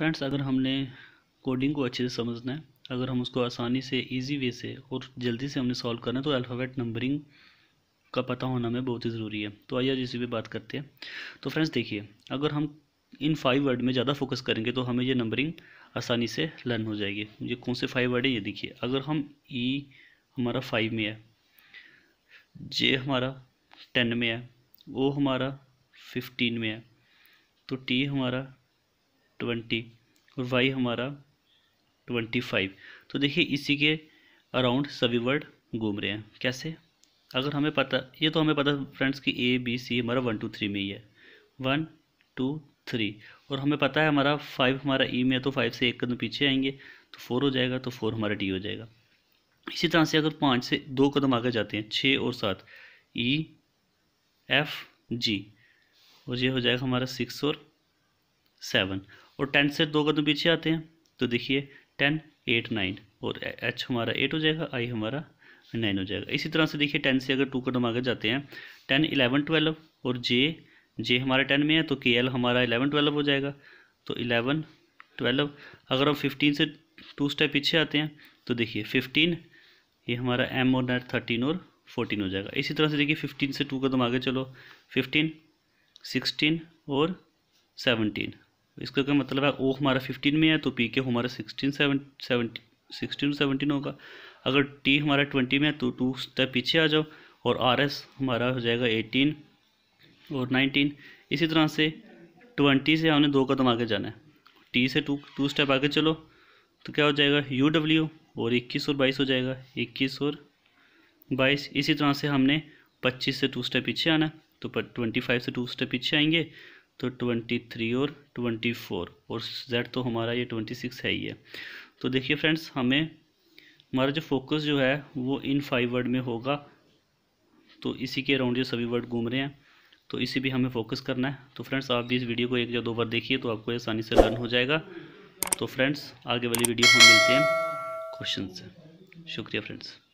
friends अगर हमने coding को अच्छे से समझना है अगर हम उसको आसानी से इजी वे से और जल्दी से हमने सॉल्व करना है तो अल्फ़ाबेट नंबरिंग का पता होना हमें बहुत ही ज़रूरी है तो आइए आज इसी बात करते हैं तो फ्रेंड्स देखिए अगर हम इन फाइव वर्ड में ज़्यादा फोकस करेंगे तो हमें ये नंबरिंग आसानी से लर्न हो जाएगी ये कौन से फाइव वर्ड है ये देखिए अगर हम ई e हमारा फाइव में है जे हमारा टेन में है ओ हमारा फिफ्टीन में है तो टी हमारा ट्वेंटी और वाई हमारा ट्वेंटी फाइव तो देखिए इसी के अराउंड सभी वर्ड घूम रहे हैं कैसे अगर हमें पता ये तो हमें पता फ्रेंड्स कि ए बी सी हमारा वन टू थ्री में ही है वन टू थ्री और हमें पता है हमारा फाइव हमारा ई e में है तो फाइव से एक कदम पीछे आएंगे तो फोर हो जाएगा तो फोर हमारा डी हो जाएगा इसी तरह से अगर पाँच से दो कदम आगे जाते हैं छः और सात ई एफ जी और ये हो जाएगा हमारा सिक्स और सेवन और टेन से दो कदम तो पीछे आते हैं तो देखिए टेन एट नाइन और एच हमारा एट हो जाएगा आई हमारा नाइन हो जाएगा इसी तरह से देखिए टेन से अगर टू कदम तो आगे जाते हैं टेन इलेवन ट्वेल्व और जे जे हमारा टेन में है तो के एल हमारा इलेवन ट्वेल्व हो जाएगा तो इलेवन ट्वेल्व अगर हम फिफ्टीन से टू स्टेप पीछे आते हैं तो देखिए फिफ्टीन ये हमारा एम और नैट थर्टीन और फोर्टीन हो जाएगा इसी तरह से देखिए फिफ्टीन से टू कदम तो आगे चलो फिफ्टीन सिक्सटीन और सेवनटीन इसका क्या मतलब है ओ हमारा फिफ्टीन में है तो पी के हमारा सिक्सटीन सेवनटी सिक्सटीन सेवनटीन होगा अगर टी हमारा ट्वेंटी में है तो टू स्टेप पीछे आ जाओ और आर एस हमारा हो जाएगा एटीन और नाइनटीन इसी तरह से ट्वेंटी से हमने दो कदम आगे जाना है टी से टू टू स्टेप आगे चलो तो क्या हो जाएगा यू डब्ल्यू और इक्कीस और बाईस हो जाएगा इक्कीस और बाईस इसी तरह से हमने पच्चीस से टू स्टेप पीछे आना है तो ट्वेंटी फाइव से टू स्टेप पीछे आएंगे तो ट्वेंटी थ्री और ट्वेंटी फोर और जेड तो हमारा ये ट्वेंटी सिक्स है ही है तो देखिए फ्रेंड्स हमें हमारा जो फोकस जो है वो इन फाइव वर्ड में होगा तो इसी के अराउंड ये सभी वर्ड घूम रहे हैं तो इसी भी हमें फोकस करना है तो फ्रेंड्स आप भी इस वीडियो को एक या दो बार देखिए तो आपको आसानी से लर्न हो जाएगा तो फ्रेंड्स आगे वाली वीडियो हम मिलते हैं क्वेश्चन से शुक्रिया फ्रेंड्स